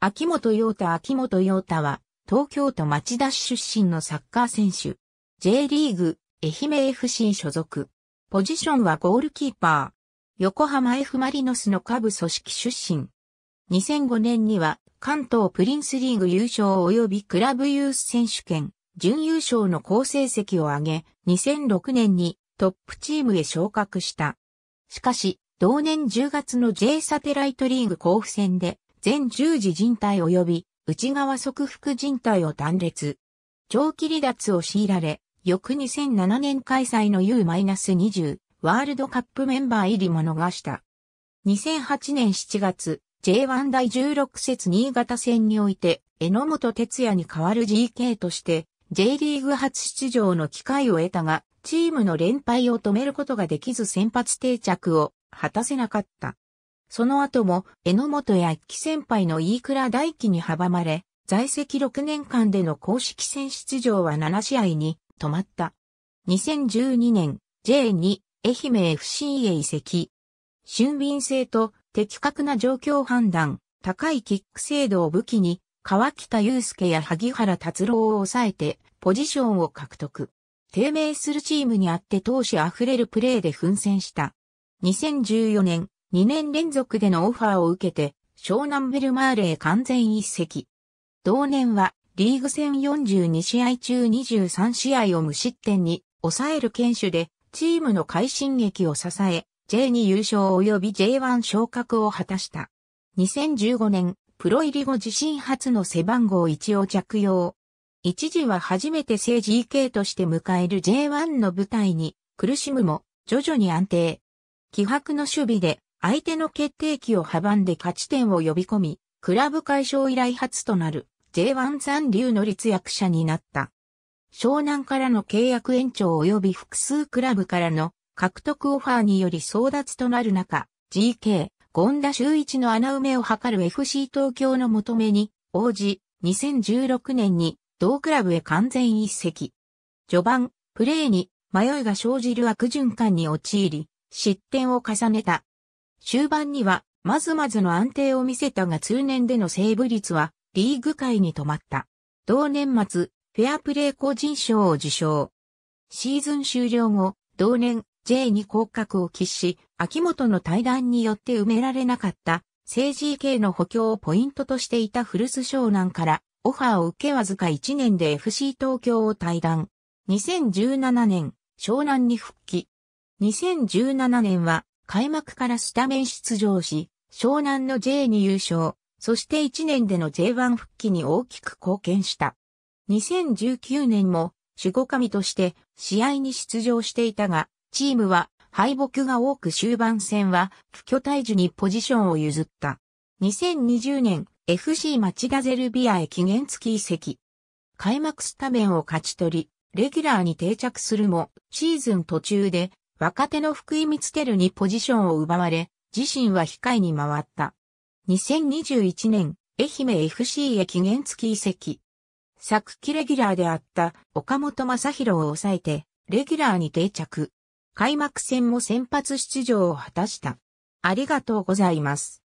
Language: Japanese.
秋元陽太秋元陽太は、東京都町田市出身のサッカー選手。J リーグ、愛媛 FC 所属。ポジションはゴールキーパー。横浜 F マリノスの下部組織出身。2005年には、関東プリンスリーグ優勝及びクラブユース選手権、準優勝の好成績を挙げ、2006年にトップチームへ昇格した。しかし、同年10月の J サテライトリーグ甲府戦で、全十字人帯及び内側側腹人体を断裂。長期離脱を強いられ、翌2007年開催の U-20 ワールドカップメンバー入りも逃した。2008年7月、J1 第16節新潟戦において、榎本哲也に代わる GK として、J リーグ初出場の機会を得たが、チームの連敗を止めることができず先発定着を果たせなかった。その後も、榎本や一期先輩の飯倉大輝に阻まれ、在籍6年間での公式戦出場は7試合に止まった。2012年、J2、愛媛 FC へ移籍。俊敏性と的確な状況判断、高いキック精度を武器に、川北祐介や萩原達郎を抑えて、ポジションを獲得。低迷するチームにあって闘志あふれるプレーで奮戦した。2014年、2年連続でのオファーを受けて、湘南ベルマーレへ完全一席。同年は、リーグ戦42試合中23試合を無失点に抑える堅守で、チームの快進撃を支え、J2 優勝及び J1 昇格を果たした。2015年、プロ入り後自身初の背番号1を着用。一時は初めて正 GK として迎える J1 の舞台に苦しむも、徐々に安定。気迫の守備で相手の決定機を阻んで勝ち点を呼び込み、クラブ解消以来初となる J1 残留の立役者になった。湘南からの契約延長及び複数クラブからの獲得オファーにより争奪となる中、GK、権田周一の穴埋めを図る FC 東京の求めに応じ、2016年に同クラブへ完全一席。序盤、プレーに迷いが生じる悪循環に陥り、失点を重ねた終盤には、まずまずの安定を見せたが通年でのセーブ率は、リーグ界に止まった。同年末、フェアプレー個人賞を受賞。シーズン終了後、同年 J に降格を喫し、秋元の対談によって埋められなかった、政治系の補強をポイントとしていた古巣湘南から、オファーを受けわずか1年で FC 東京を対談。2017年、湘南に復帰。2017年は開幕からスタメン出場し、湘南の J に優勝、そして1年での J1 復帰に大きく貢献した。2019年も守護神として試合に出場していたが、チームは敗北が多く終盤戦は不挙退樹にポジションを譲った。2020年 FC 町田ゼルビアへ期限付き移籍。開幕スタメンを勝ち取り、レギュラーに定着するも、シーズン途中で若手の福井光るにポジションを奪われ、自身は控えに回った。2021年、愛媛 FC へ期限付き移籍。昨季レギュラーであった岡本正宏を抑えて、レギュラーに定着。開幕戦も先発出場を果たした。ありがとうございます。